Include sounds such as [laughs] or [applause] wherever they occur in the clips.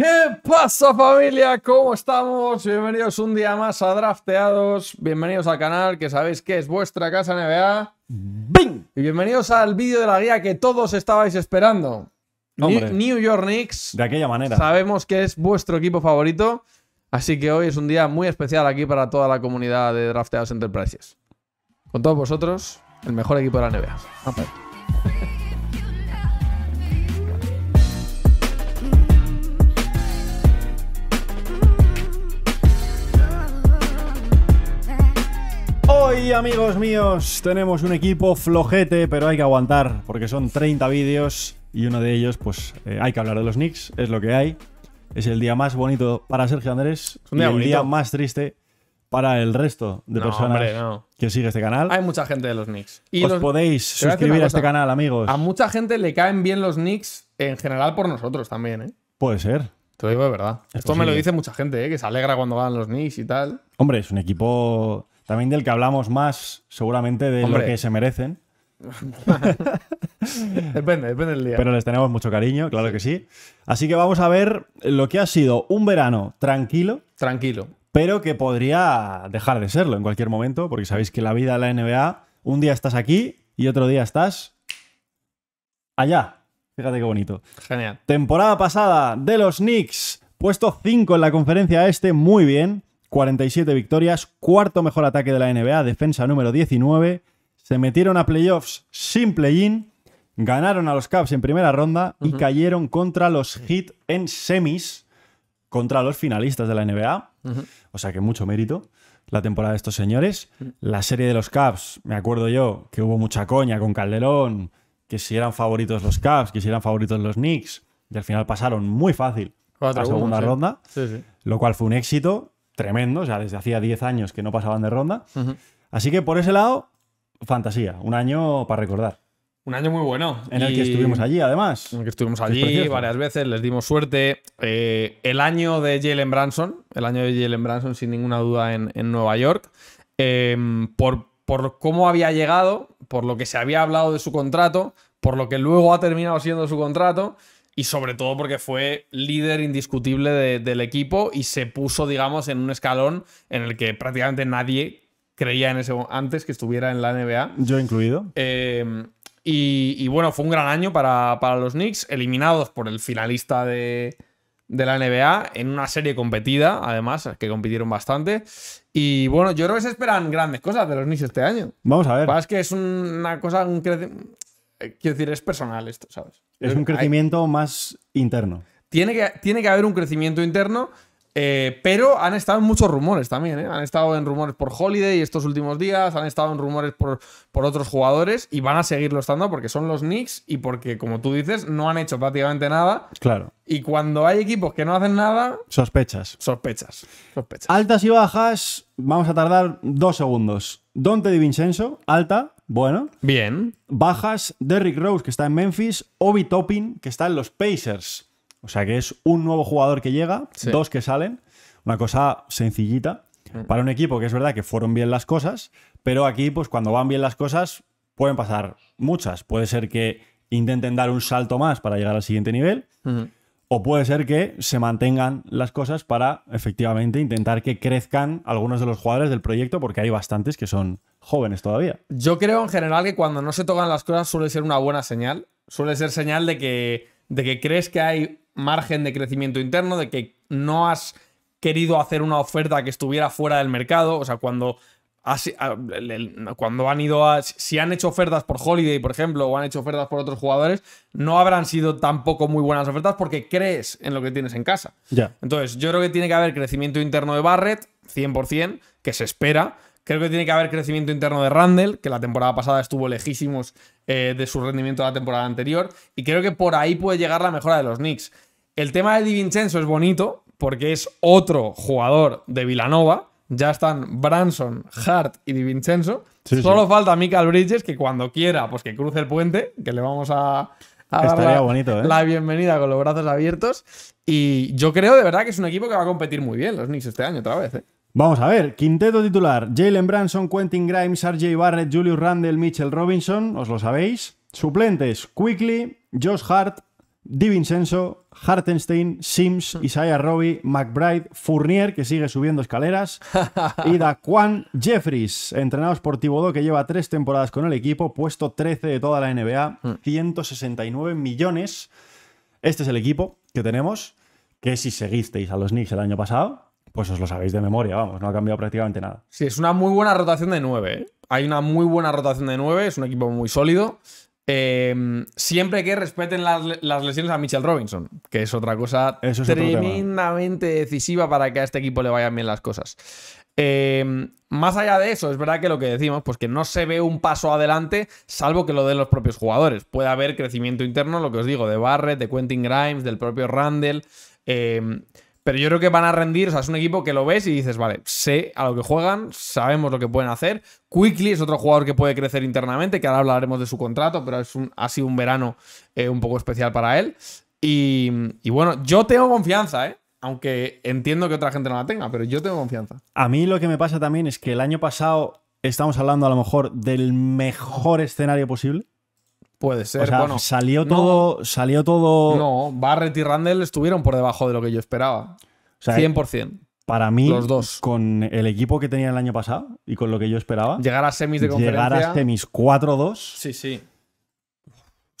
¿Qué pasa familia? ¿Cómo estamos? Bienvenidos un día más a Drafteados. Bienvenidos al canal que sabéis que es vuestra casa NBA. ¡Bing! Y bienvenidos al vídeo de la guía que todos estabais esperando. New York Knicks. De aquella manera. Sabemos que es vuestro equipo favorito. Así que hoy es un día muy especial aquí para toda la comunidad de Drafteados Enterprises. Con todos vosotros, el mejor equipo de la NBA. amigos míos, tenemos un equipo flojete, pero hay que aguantar, porque son 30 vídeos y uno de ellos, pues eh, hay que hablar de los Knicks, es lo que hay. Es el día más bonito para Sergio Andrés y el día más triste para el resto de personas que sigue este canal. Hay mucha gente de los Knicks. Y Os podéis suscribir a, este canal, amigos. A mucha gente le caen bien los Knicks en general por nosotros también, ¿eh? Puede ser. Te lo digo de verdad. Esto me lo dice mucha gente, ¿eh? que se alegra cuando van los Knicks y tal. Hombre, es un equipo también del que hablamos más, seguramente de lo que se merecen. [laughs] depende, depende del día. Pero les tenemos mucho cariño, claro que sí. Así que vamos a ver lo que ha sido un verano tranquilo. Tranquilo. Pero que podría dejar de serlo en cualquier momento, porque sabéis que la vida de la NBA, un día estás aquí y otro día estás allá. Fíjate qué bonito. Genial. Temporada pasada de los Knicks, puesto 5 en la conferencia este, muy bien. 47 victorias, cuarto mejor ataque de la NBA, defensa número 19. Se metieron a playoffs sin play-in, ganaron a los Cavs en primera ronda y cayeron contra los Heat en semis, contra los finalistas de la NBA. O sea que mucho mérito la temporada de estos señores. La serie de los Cavs, me acuerdo yo que hubo mucha coña con Calderón, que si eran favoritos los Cavs, que si eran favoritos los Knicks, y al final pasaron muy fácil la segunda ronda, lo cual fue un éxito tremendo, o sea, desde hacía 10 años que no pasaban de ronda. Así que por ese lado, fantasía, un año para recordar. Un año muy bueno. En el que estuvimos allí, además. En el que estuvimos allí varias veces, les dimos suerte. Eh, el año de Jalen Branson, el año de Jalen Branson, sin ninguna duda, en, Nueva York. Em, por, por cómo había llegado, por lo que se había hablado de su contrato, por lo que luego ha terminado siendo su contrato y sobre todo porque fue líder indiscutible del equipo y se puso, digamos, en un escalón en el que prácticamente nadie creía en ese antes que estuviera en la NBA. Yo incluido. Eh, y, bueno, fue un gran año para, los Knicks, eliminados por el finalista de, la NBA en una serie competida, además, que compitieron bastante. Y bueno, yo creo que se esperan grandes cosas de los Knicks este año. Vamos a ver. es que es una cosa, eh, quiero decir, es personal esto, ¿sabes? Es un crecimiento más interno. Tiene que, tiene que haber un crecimiento interno, eh, pero han estado en muchos rumores también, ¿eh? Han estado en rumores por Holiday estos últimos días, han estado en rumores por, por otros jugadores y van a seguirlo estando porque son los Knicks y porque, como tú dices, no han hecho prácticamente nada. Claro. Y cuando hay equipos que no hacen nada. Sospechas. Sospechas. Sospechas. Altas y bajas, vamos a tardar dos segundos. Dante de Vincenzo, alta. Bueno. Bien. Bajas, Derrick Rose, que está en Memphis, Obi Toppin, que está en los Pacers. O sea que es un nuevo jugador que llega, dos que salen. Una cosa sencillita mm. para un equipo que es verdad que fueron bien las cosas, pero aquí, pues cuando van bien las cosas, pueden pasar muchas. Puede ser que intenten dar un salto más para llegar al siguiente nivel. Mm. O puede ser que se mantengan las cosas para efectivamente intentar que crezcan algunos de los jugadores del proyecto, porque hay bastantes que son, jóvenes todavía. Yo creo en general que cuando no se tocan las cosas suele ser una buena señal. Suele ser señal de que, de que crees que hay margen de crecimiento interno, de que no has querido hacer una oferta que estuviera fuera del mercado. O sea, cuando, cuando han ido a... Si han hecho ofertas por Holiday, por ejemplo, o han hecho ofertas por otros jugadores, no habrán sido tampoco muy buenas ofertas porque crees en lo que tienes en casa. Ya. Entonces, yo creo que tiene que haber crecimiento interno de Barrett, 100%, que se espera Creo que tiene que haber crecimiento interno de Randall, que la temporada pasada estuvo lejísimos eh, de su rendimiento de la temporada anterior. Y creo que por ahí puede llegar la mejora de los Knicks. El tema de Di es bonito, porque es otro jugador de Vilanova. Ya están Branson, Hart y Di Vincenzo. Solo falta Michael Bridges, que cuando quiera, pues que cruce el puente, que le vamos a, dar la, ¿eh? la, bienvenida con los brazos abiertos. Y yo creo de verdad que es un equipo que va a competir muy bien los Knicks este año otra vez. ¿eh? Vamos a ver, quinteto titular, Jalen Branson, Quentin Grimes, RJ Barrett, Julius Randle, Mitchell Robinson, os lo sabéis. Suplentes, Quickly, Josh Hart, DiVincenzo, Hartenstein, Sims, [laughs] Isaiah Roby, McBride, Fournier, que sigue subiendo escaleras, y Daquan Jeffries, entrenado por Tibodó, que lleva tres temporadas con el equipo, puesto 13 de toda la NBA, 169 hmm. millones. Este es el equipo que tenemos, que si seguisteis a los Knicks el año pasado, pues os lo sabéis de memoria, vamos, no ha cambiado prácticamente nada. Sí, es una muy buena rotación de 9. ¿eh? Hay una muy buena rotación de 9, es un equipo muy sólido. Eh, siempre que respeten las, lesiones a Mitchell Robinson, que es otra cosa tremendamente decisiva para que a este equipo le vayan bien las cosas. Eh, más allá de eso, es verdad que lo que decimos, pues que no se ve un paso adelante, salvo que lo den los propios jugadores. Puede haber crecimiento interno, lo que os digo, de Barrett, de Quentin Grimes, del propio Randall. Pero yo creo que van a rendir, o sea, es un equipo que lo ves y dices, vale, sé a lo que juegan, sabemos lo que pueden hacer. Quickly es otro jugador que puede crecer internamente, que ahora hablaremos de su contrato, pero es un, ha sido un verano eh, un poco especial para él. Y, y, bueno, yo tengo confianza, ¿eh? Aunque entiendo que otra gente no la tenga, pero yo tengo confianza. A mí lo que me pasa también es que el año pasado estamos hablando a lo mejor del mejor escenario posible. Puede ser. O sea, bueno, salió todo. No, salió todo. No, Barrett y Randall estuvieron por debajo de lo que yo esperaba. O sea, 100%. Para mí, con el equipo que tenía el año pasado y con lo que yo esperaba. Llegar a semis de conferencia. Llegar a semis 4-2. Sí, sí.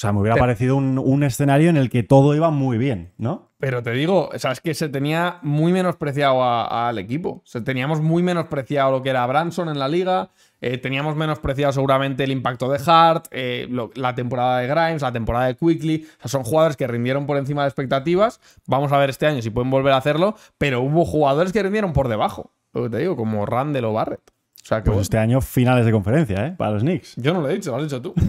O sea, me hubiera parecido un, escenario en el que todo iba muy bien, ¿no? Pero te digo, o sea, es que se tenía muy menospreciado al equipo. O teníamos muy menospreciado lo que era Branson en la liga. Eh, teníamos menospreciado seguramente el impacto de Hart, eh, la temporada de Grimes, la temporada de Quickly. O sea, son jugadores que rindieron por encima de expectativas. Vamos a ver este año si pueden volver a hacerlo. Pero hubo jugadores que rindieron por debajo. Lo que te digo, como Randall o Barrett. O sea, que pues este año finales de conferencia, ¿eh? Para los Knicks. Yo no lo he dicho, lo has dicho tú. [laughs]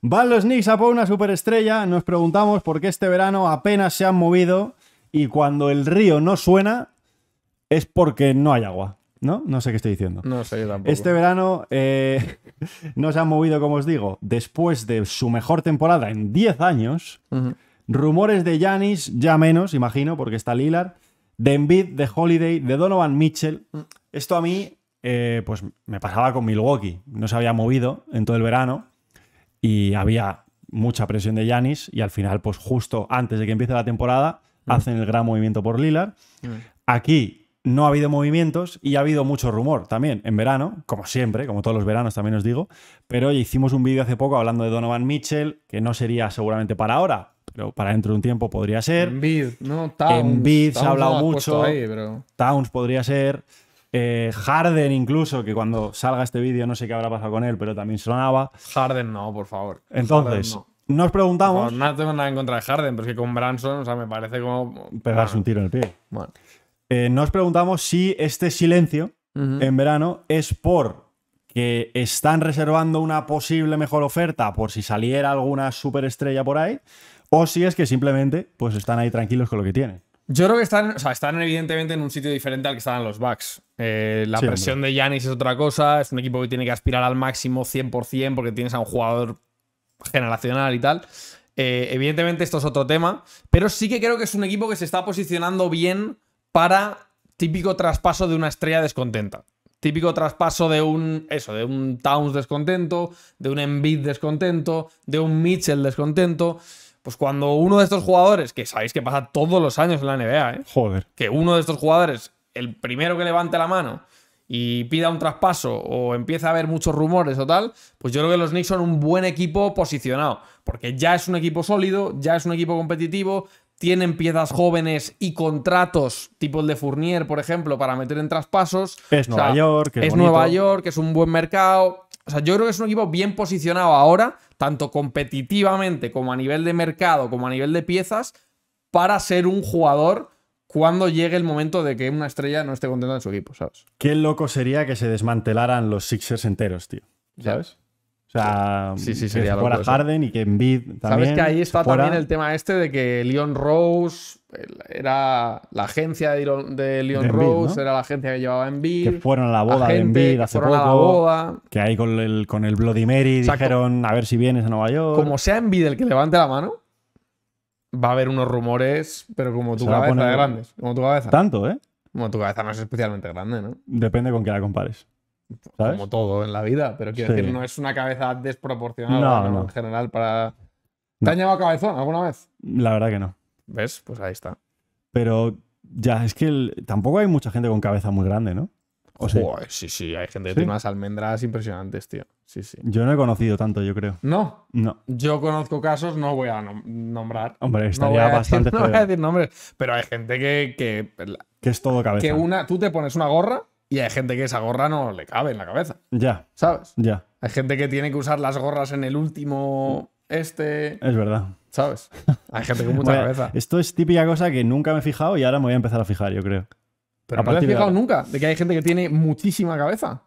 Van los Knicks a por una superestrella. Nos preguntamos por qué este verano apenas se han movido y cuando el río no suena es porque no hay agua. ¿No? No sé qué estoy diciendo. No sé, yo tampoco. Este verano eh, [laughs] no se han movido, como os digo, después de su mejor temporada en 10 años. Rumores de Yanis, ya menos, imagino, porque está Lilar, De Envid, de Holiday, de Donovan Mitchell. Mm. Esto a mí, eh, pues me pasaba con Milwaukee. No se había movido en todo el verano y había mucha presión de Yanis y al final, pues justo antes de que empiece la temporada, mm. hacen el gran movimiento por Lillard. Mm. Aquí no ha habido movimientos y ha habido mucho rumor también en verano, como siempre, como todos los veranos también os digo, pero hicimos un vídeo hace poco hablando de Donovan Mitchell, que no sería seguramente para ahora, pero para dentro de un tiempo podría ser. bid ¿no? Towns. bid se ha hablado mucho. Towns podría ser. Eh, Harden incluso, que cuando salga este vídeo no sé qué habrá pasado con él, pero también sonaba. Harden no, por favor. Entonces, nos preguntamos... no tengo nada en contra de Harden, pero es que con Branson, o sea, me parece como... Pegarse un tiro en el pie. Bueno. Eh, nos preguntamos si este silencio en verano es por que están reservando una posible mejor oferta por si saliera alguna superestrella por ahí, o si es que simplemente pues están ahí tranquilos con lo que tienen. Yo creo que están, o sea, están evidentemente en un sitio diferente al que estaban los Bucks. Eh, la presión de Yanis es otra cosa, es un equipo que tiene que aspirar al máximo 100% porque tienes a un jugador generacional y tal. Eh, evidentemente esto es otro tema, pero sí que creo que es un equipo que se está posicionando bien para típico traspaso de una estrella descontenta. Típico traspaso de un, eso, de un Towns descontento, de un Embiid descontento, de un Mitchell descontento. Pues cuando uno de estos jugadores, que sabéis que pasa todos los años en la NBA, ¿eh? Joder. Que uno de estos jugadores, el primero que levante la mano y pida un traspaso o empieza a haber muchos rumores o tal, pues yo creo que los Knicks son un buen equipo posicionado. Porque ya es un equipo sólido, ya es un equipo competitivo, tienen piezas jóvenes y contratos tipo el de Fournier, por ejemplo, para meter en traspasos. Es Nueva York, es, es Nueva York, es un buen mercado. O sea, yo creo que es un equipo bien posicionado ahora tanto competitivamente como a nivel de mercado, como a nivel de piezas, para ser un jugador cuando llegue el momento de que una estrella no esté contenta en su equipo, ¿sabes? Qué loco sería que se desmantelaran los Sixers enteros, tío. ¿Sabes? O sea, fuera Harden y que Embiid también. Sabes que ahí está también el tema este de que Leon Rose era la agencia de Leon, Rose, era la agencia que llevaba Embiid. Que fueron a la boda de Embiid hace poco. Que ahí con el, con el Bloody Mary dijeron a ver si vienes a Nueva York. Como sea Embiid el que levante la mano, va a haber unos rumores, pero como tu cabeza de grandes. Como tu cabeza. Tanto, ¿eh? Como tu cabeza no es especialmente grande, ¿no? Depende con qué la compares. Como todo en la vida, pero quiero decir, no es una cabeza desproporcionada en general para. ¿Te han llamado cabezón alguna vez? La verdad que no. ¿Ves? Pues ahí está. Pero ya, es que tampoco hay mucha gente con cabeza muy grande, ¿no? sí, sí, hay gente que tiene unas almendras impresionantes, tío. Sí, sí. Yo no he conocido tanto, yo creo. No. No. Yo conozco casos, no voy a nombrar. Hombre, estaría no bastante. voy a [laughs] decir nombres, pero hay gente que. Que, que es todo cabeza. Que una, tú te pones una gorra y hay gente que esa gorra no le cabe en la cabeza. Ya. ¿Sabes? Ya. Hay gente que tiene que usar las gorras en el último este. Es verdad. ¿Sabes? Hay gente con [laughs] mucha cabeza. Esto es típica cosa que nunca me he fijado y ahora me voy a empezar a fijar, yo creo. Pero no has fijado nunca de que hay gente que tiene muchísima cabeza.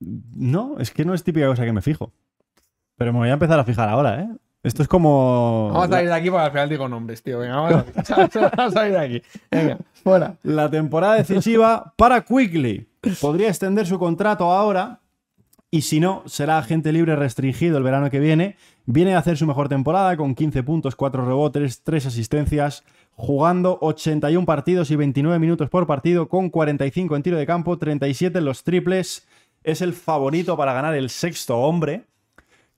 No, es que no es típica cosa que me fijo. Pero me voy a empezar a fijar ahora, ¿eh? Esto es como. Vamos a salir de aquí porque al final digo nombres, tío. Venga, [laughs] vamos a, salir de aquí. Venga, fuera. La temporada decisiva para Quickly. Podría extender su contrato ahora. Y si no, será agente libre restringido el verano que viene. Viene a hacer su mejor temporada con 15 puntos, 4 rebotes, 3 asistencias, jugando 81 partidos y 29 minutos por partido, con 45 en tiro de campo, 37 en los triples. Es el favorito para ganar el sexto hombre,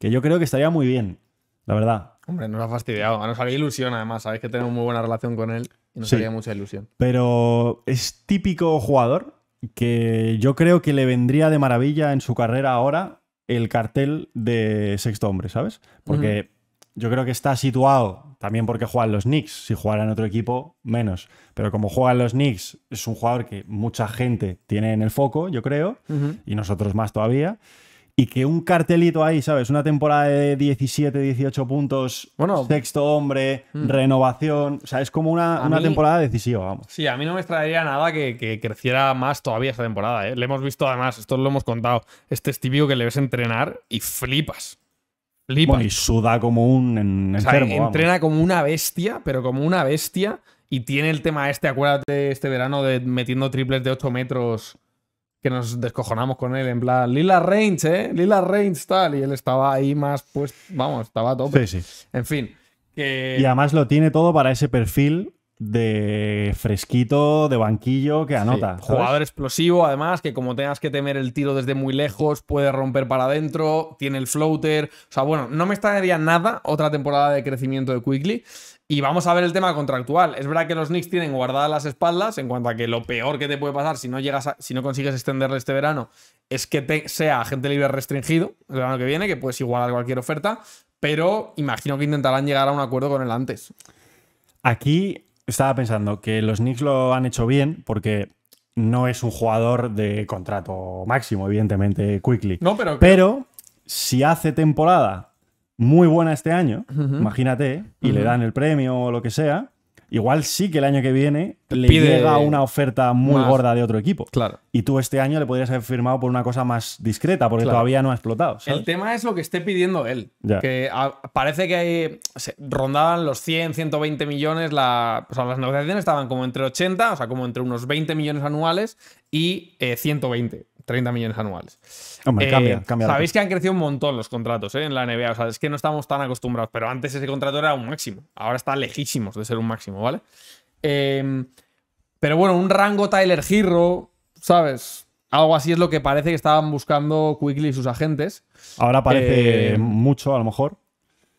que yo creo que estaría muy bien la verdad. Hombre, nos ha fastidiado. A nos había ilusión, además. Sabéis que tenemos muy buena relación con él y nos haría mucha ilusión. Pero es típico jugador que yo creo que le vendría de maravilla en su carrera ahora el cartel de sexto hombre, ¿sabes? Porque yo creo que está situado también porque juegan los Knicks. Si jugara en otro equipo, menos. Pero como juegan los Knicks, es un jugador que mucha gente tiene en el foco, yo creo, y nosotros más todavía. Y que un cartelito ahí, ¿sabes? Una temporada de 17, 18 puntos, bueno, sexto hombre, mm. renovación. O sea, es como una, una temporada decisiva, vamos. Sí, a mí no me extraería nada que, creciera más todavía esta temporada. ¿eh? Le hemos visto además, esto lo hemos contado, este es que le ves entrenar y flipas. Flipas. y suda como un enfermo, entrena como una bestia, pero como una bestia. Y tiene el tema este, acuérdate, este verano de metiendo triples de 8 metros que nos descojonamos con él en plan, Lila Range, ¿eh? Lila Range tal. Y él estaba ahí más, pues, vamos, estaba a Sí, sí. En fin. Y además lo tiene todo para ese perfil de fresquito, de banquillo, que anota. Jugador explosivo, además, que como tengas que temer el tiro desde muy lejos, puede romper para adentro, tiene el floater. O sea, bueno, no me extrañaría nada otra temporada de crecimiento de Quickly. Y vamos a ver el tema contractual. Es verdad que los Knicks tienen guardadas las espaldas en cuanto a que lo peor que te puede pasar si no, llegas si no consigues extenderle este verano es que sea agente libre restringido el verano que viene, que puedes igualar cualquier oferta, pero imagino que intentarán llegar a un acuerdo con él antes. Aquí estaba pensando que los Knicks lo han hecho bien porque no es un jugador de contrato máximo, evidentemente, Quickly. No, Pero si hace temporada muy buena este año, imagínate, y le dan el premio o lo que sea, igual sí que el año que viene le llega una oferta muy gorda de otro equipo. Claro. Y tú este año le podrías haber firmado por una cosa más discreta, porque todavía no ha explotado. El tema es lo que esté pidiendo él. Que ah, parece que rondaban los 100, 120 millones. las negociaciones estaban como entre 80, o sea, como entre unos 20 millones anuales y 120. Eh, 30 millones anuales. Hombre, eh, cambia, cambia. Sabéis que han crecido un montón los contratos eh, en la NBA. O sea, es que no estamos tan acostumbrados. Pero antes ese contrato era un máximo. Ahora está lejísimos de ser un máximo, ¿vale? Em, pero bueno, un rango Tyler Girro, ¿sabes? Algo así es lo que parece que estaban buscando Quickly y sus agentes. Ahora parece eh, mucho, a lo mejor.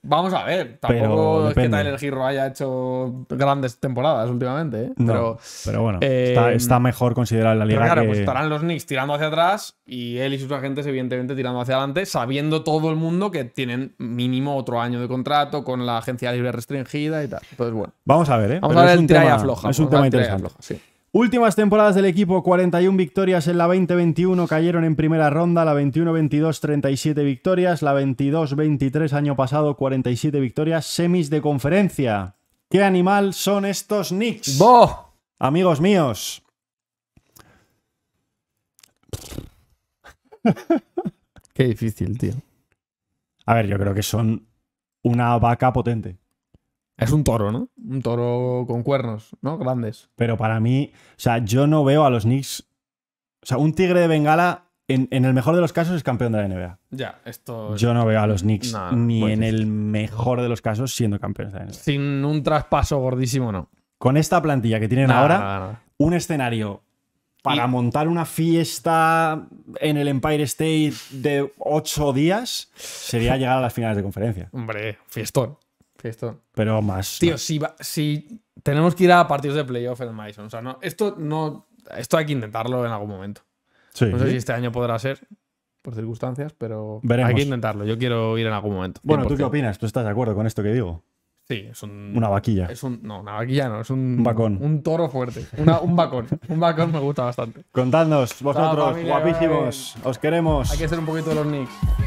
Vamos a ver, tampoco es que Tyler giro haya hecho grandes temporadas últimamente. ¿eh? pero, bueno, eh, está, mejor considerar la liga. Pero claro, pues estarán los Knicks tirando hacia atrás y él y sus agentes, evidentemente, tirando hacia adelante, sabiendo todo el mundo que tienen mínimo otro año de contrato con la agencia libre restringida y tal. Entonces, bueno. Vamos a ver, ¿eh? Vamos a ver el tema, Es un tema interesante. sí. Últimas temporadas del equipo, 41 victorias en la 2021, cayeron en primera ronda, la 21-22, 37 victorias, la 22-23 año pasado, 47 victorias, semis de conferencia. ¿Qué animal son estos Knicks? ¡Bo! Amigos míos. Qué difícil, tío. A ver, yo creo que son una vaca potente. Es un toro, ¿no? Un toro con cuernos, ¿no? Grandes. Pero para mí, o sea, yo no veo a los Knicks. O sea, un tigre de Bengala, en, el mejor de los casos, es campeón de la NBA. Ya, esto. Yo no veo a los Knicks ni en el mejor de los casos siendo campeones de la NBA. Sin un traspaso gordísimo, no. Con esta plantilla que tienen ahora, un escenario para montar una fiesta en el Empire State de ocho días sería [laughs] llegar a las finales de conferencia. Hombre, fiestón. Pero más. Tío, Si, si tenemos que ir a partidos de playoff en Madison. O sea, no, esto no. Esto hay que intentarlo en algún momento. no sé si este año podrá ser, por circunstancias, pero hay que intentarlo. Yo quiero ir en algún momento. Bueno, ¿tú qué opinas? ¿Tú estás de acuerdo con esto que digo? Sí, es un. Una vaquilla. Es un, no, una vaquilla no, es un. Un Un toro fuerte. un vacón. [laughs] un vacón me gusta bastante. Contadnos, vosotros, guapísimos. Os queremos. Hay que hacer un poquito de los Knicks.